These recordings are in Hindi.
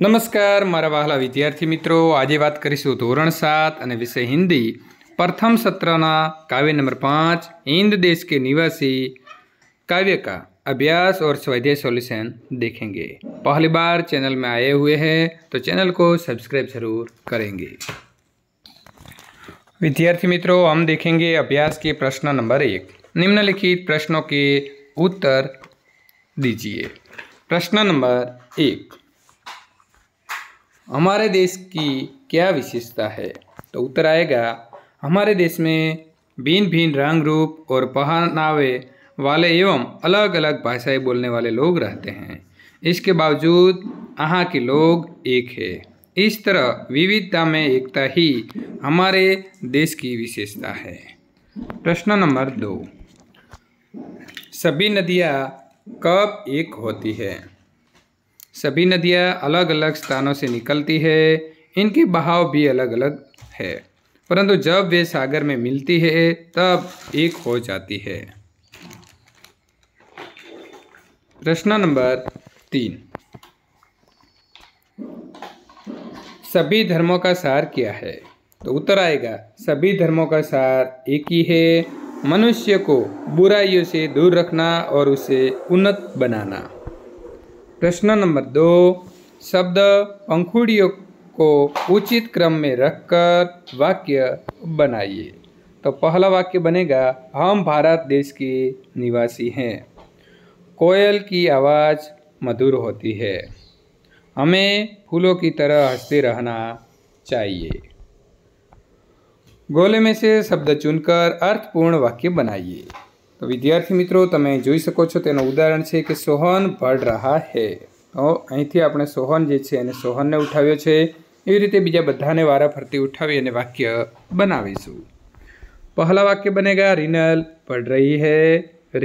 नमस्कार मार વહાલા विद्यार्थी मित्रों आज बात કરીશું धोरण सात અને विषय हिंदी प्रथम સત્રના काव्य नंबर पांच हिंद देश के निवासी काव्य का अभ्यास और स्वाध्याय सॉल्यूशन देखेंगे पहली बार चैनल में आए हुए हैं तो चैनल को सब्सक्राइब जरूर करेंगे विद्यार्थी मित्रों हम देखेंगे अभ्यास के प्रश्न नंबर एक निम्नलिखित प्रश्नों के उत्तर दीजिए प्रश्न नंबर एक हमारे देश की क्या विशेषता है तो उत्तर आएगा हमारे देश में भिन्न भिन्न रंग रूप और पहनावे वाले एवं अलग अलग भाषाएं बोलने वाले लोग रहते हैं इसके बावजूद यहाँ के लोग एक है इस तरह विविधता में एकता ही हमारे देश की विशेषता है प्रश्न नंबर दो सभी नदियाँ कब एक होती है सभी नदियाँ अलग अलग स्थानों से निकलती है इनकी बहाव भी अलग अलग है परंतु जब वे सागर में मिलती है तब एक हो जाती है प्रश्न नंबर तीन सभी धर्मों का सार क्या है तो उत्तर आएगा सभी धर्मों का सार एक ही है मनुष्य को बुराइयों से दूर रखना और उसे उन्नत बनाना प्रश्न नंबर दो शब्द पंखुड़ियों को उचित क्रम में रखकर वाक्य बनाइए तो पहला वाक्य बनेगा हम भारत देश के निवासी हैं कोयल की आवाज़ मधुर होती है हमें फूलों की तरह हंसते रहना चाहिए गोले में से शब्द चुनकर अर्थपूर्ण वाक्य बनाइए તો વિદ્યાર્થી મિત્રો તમે જોઈ શકો છો તેનું ઉદાહરણ છે કે સોહન ભળ રહા હે તો અહીંથી આપણે સોહન જે છે એને સોહનને ઉઠાવ્યો છે એવી રીતે બીજા બધાને વારા ફરતી ઉઠાવી અને વાક્ય બનાવીશું પહેલા વાક્ય બનેગા રિનલ પઢ રહી હે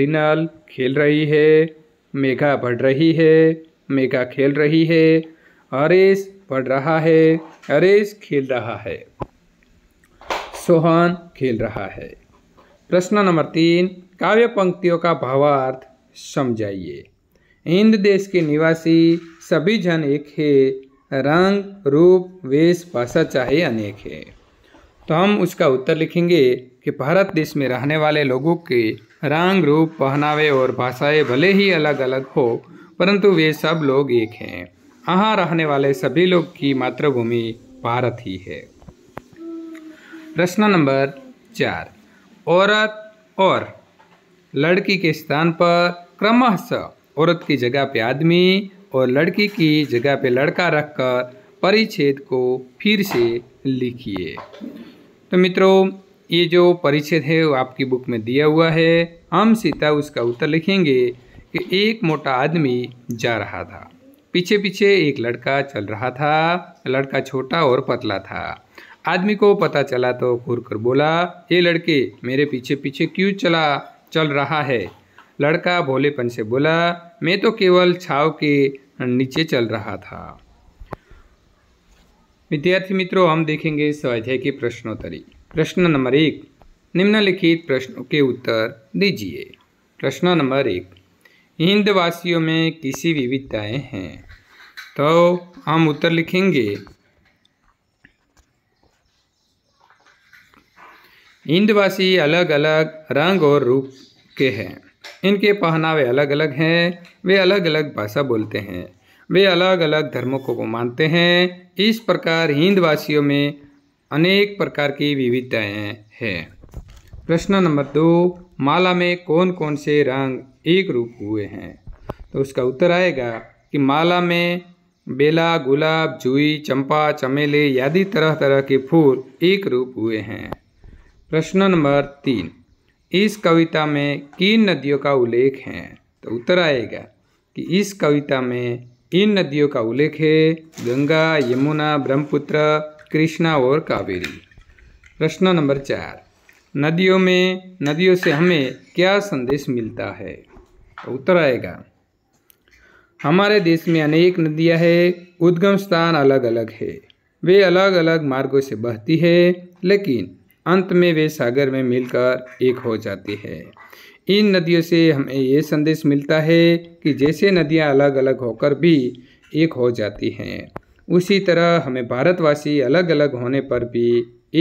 રિનલ ખેલ રહી હે મેઘા पढ़ રહી है મેઘા ખેલ રહી है હરેશ पढ़ રહા है હરેશ ખેલ રહા है સોહન ખેલ રહા है પ્રશ્ન નંબર તીન काव्य पंक्तियों का भावार्थ समझाइए हिंद देश के निवासी सभी जन एक है रंग रूप वेश भाषा चाहे अनेक है तो हम उसका उत्तर लिखेंगे कि भारत देश में रहने वाले लोगों के रंग रूप पहनावे और भाषाएं भले ही अलग अलग हो परंतु वे सब लोग एक हैं यहाँ रहने वाले सभी लोग की मातृभूमि भारत ही है प्रश्न नंबर चार औरत और लड़की के स्थान पर क्रमशः औरत की जगह पे आदमी और लड़की की जगह पे लड़का रखकर परिच्छेद को फिर से लिखिए तो मित्रों ये जो परिच्छेद है वो आपकी बुक में दिया हुआ है हम सीता उसका उत्तर लिखेंगे कि एक मोटा आदमी जा रहा था पीछे पीछे एक लड़का चल रहा था लड़का छोटा और पतला था आदमी को पता चला तो घूर कर बोला ये लड़के मेरे पीछे पीछे क्यों चला चल रहा है लड़का भोलेपन से बोला मैं तो केवल छाव के नीचे चल रहा था विद्यार्थी मित्रों हम देखेंगे स्वाध्याय के प्रश्नोत्तरी प्रश्न नंबर एक निम्नलिखित प्रश्नों के उत्तर दीजिए प्रश्न नंबर एक हिंदवासियों में किसी विविधताएं हैं तो हम उत्तर लिखेंगे हिंदवासी अलग अलग रंग और रूप के हैं इनके पहनावे अलग अलग हैं वे अलग अलग भाषा बोलते हैं वे अलग अलग धर्मों को मानते हैं इस प्रकार हिंदवासियों में अनेक प्रकार की विविधताएं हैं प्रश्न नंबर दो माला में कौन कौन से रंग एक रूप हुए हैं तो उसका उत्तर आएगा कि माला में बेला गुलाब जुई चंपा चमेली आदि तरह तरह के फूल एक रूप हुए हैं प्रश्न नंबर तीन इस कविता में किन नदियों का उल्लेख है तो उत्तर आएगा कि इस कविता में इन नदियों का उल्लेख है गंगा यमुना ब्रह्मपुत्र कृष्णा और कावेरी प्रश्न नंबर चार नदियों में नदियों से हमें क्या संदेश मिलता है तो उत्तर आएगा हमारे देश में अनेक नदियां हैं उद्गम स्थान अलग अलग है वे अलग अलग मार्गों से बहती है लेकिन अंत में वे सागर में मिलकर एक हो जाती है इन नदियों से हमें ये संदेश मिलता है कि जैसे नदियाँ अलग अलग होकर भी एक हो जाती हैं उसी तरह हमें भारतवासी अलग अलग होने पर भी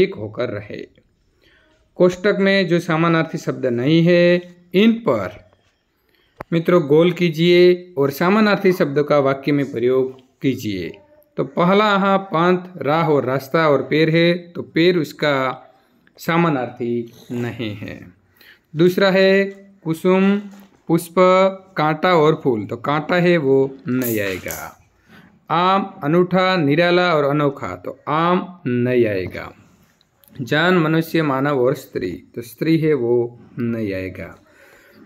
एक होकर रहे कोष्टक में जो सामानार्थी शब्द नहीं है इन पर मित्रों गोल कीजिए और सामानार्थी शब्द का वाक्य में प्रयोग कीजिए तो पहला यहाँ पंथ राह और रास्ता और पेड़ है तो पेड़ उसका समानार्थी नहीं है दूसरा है कुसुम पुष्प कांटा और फूल तो कांटा है वो नहीं आएगा आम अनूठा निराला और अनोखा तो आम नहीं आएगा जान मनुष्य मानव और स्त्री तो स्त्री है वो नहीं आएगा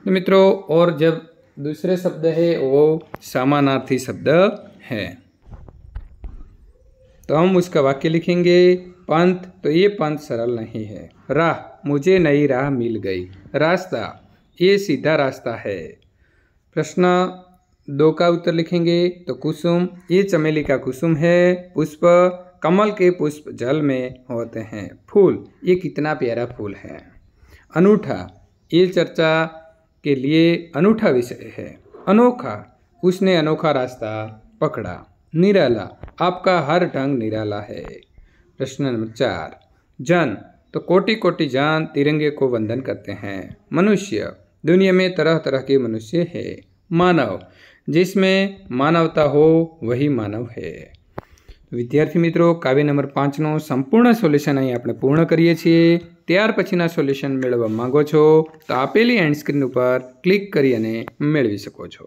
तो मित्रों और जब दूसरे शब्द है वो समानार्थी शब्द है तो हम उसका वाक्य लिखेंगे पंथ तो ये पंथ सरल नहीं है राह मुझे नई राह मिल गई रास्ता ये सीधा रास्ता है प्रश्न दो का उत्तर लिखेंगे तो कुसुम ये चमेली का कुसुम है पुष्प कमल के पुष्प जल में होते हैं फूल ये कितना प्यारा फूल है अनूठा ये चर्चा के लिए अनूठा विषय है अनोखा उसने अनोखा रास्ता पकड़ा निराला आपका हर ढंग निराला है प्रश्न नंबर चार जन तो कोटि कोटि जान तिरंगे को वंदन करते हैं मनुष्य दुनिया में तरह तरह के मनुष्य है मानव जिसमें मानवता हो वही मानव है વિદ્યાર્થી મિત્રો કાવ્ય નંબર પાંચનું સંપૂર્ણ સોલ્યુશન અહીં આપણે પૂર્ણ કરીએ છીએ ત્યાર પછીના સોલ્યુશન મેળવવા માગો છો તો આપેલી એન્ડ સ્ક્રીન ઉપર ક્લિક કરી અને મેળવી શકો છો